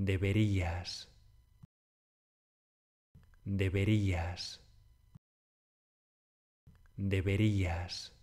deberías, deberías, deberías.